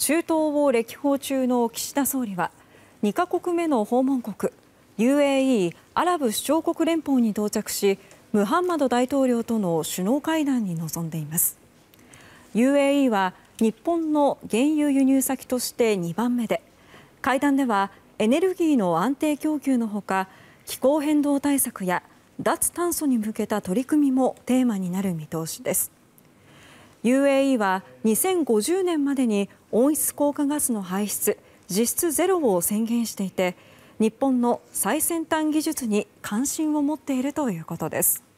中東を歴訪中の岸田総理は2カ国目の訪問国 UAE= アラブ首長国連邦に到着しムハンマド大統領との首脳会談に臨んでいます UAE は日本の原油輸入先として2番目で会談ではエネルギーの安定供給のほか気候変動対策や脱炭素に向けた取り組みもテーマになる見通しです。UAE は2050年までに温室効果ガスの排出実質ゼロを宣言していて日本の最先端技術に関心を持っているということです。